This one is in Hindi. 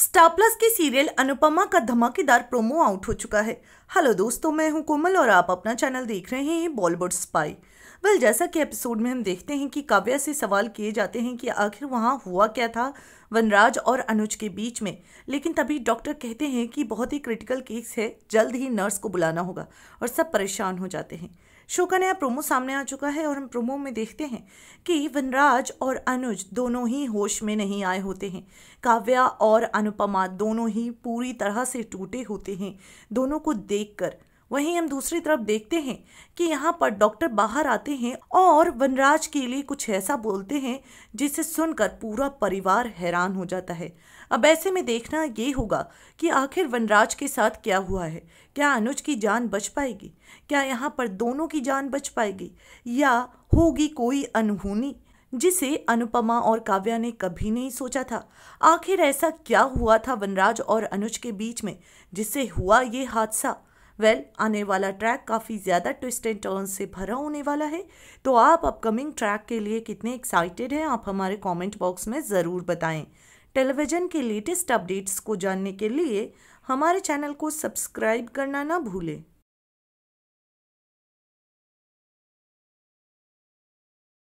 स्टार प्लस की सीरियल अनुपमा का धमाकेदार प्रोमो आउट हो चुका है हेलो दोस्तों मैं हूं कोमल और आप अपना चैनल देख रहे हैं बॉलीवुड स्पाई वेल जैसा कि एपिसोड में हम देखते हैं कि काव्या से सवाल किए जाते हैं कि आखिर वहाँ हुआ क्या था वनराज और अनुज के बीच में लेकिन तभी डॉक्टर कहते हैं कि बहुत ही क्रिटिकल केस है जल्द ही नर्स को बुलाना होगा और सब परेशान हो जाते हैं शो का नया प्रोमो सामने आ चुका है और हम प्रोमो में देखते हैं कि वनराज और अनुज दोनों ही होश में नहीं आए होते हैं काव्या और अनुपमा दोनों ही पूरी तरह से टूटे होते हैं दोनों को देखकर वहीं हम दूसरी तरफ देखते हैं कि यहाँ पर डॉक्टर बाहर आते हैं और वनराज के लिए कुछ ऐसा बोलते हैं जिसे सुनकर पूरा परिवार हैरान हो जाता है अब ऐसे में देखना ये होगा कि आखिर वनराज के साथ क्या हुआ है क्या अनुज की जान बच पाएगी क्या यहाँ पर दोनों की जान बच पाएगी या होगी कोई अनहोनी जिसे अनुपमा और काव्या ने कभी नहीं सोचा था आखिर ऐसा क्या हुआ था वनराज और अनुज के बीच में जिससे हुआ ये हादसा वेल well, आने वाला ट्रैक काफ़ी ज़्यादा ट्विस्ट एंड टर्न से भरा होने वाला है तो आप अपकमिंग ट्रैक के लिए कितने एक्साइटेड हैं आप हमारे कमेंट बॉक्स में ज़रूर बताएं टेलीविज़न के लेटेस्ट अपडेट्स को जानने के लिए हमारे चैनल को सब्सक्राइब करना ना भूलें